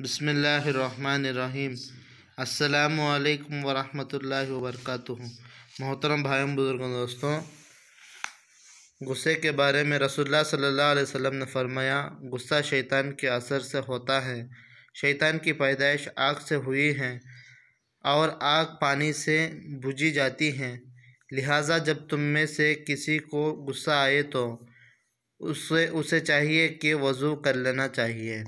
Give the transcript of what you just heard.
बसमीम अल्लाम वरहल वर्क मोहतरम भाई बुज़ुर्गों दोस्तों गुस्से के बारे में रसोल्ला सल्लल्लाहु अलैहि ने फरमाया गुस्सा शैतान के असर से होता है शैतान की पैदाइश आग से हुई है और आग पानी से बुझी जाती है लिहाजा जब तुम में से किसी को गुस्सा आए तो उससे उसे चाहिए कि वज़ू कर लेना चाहिए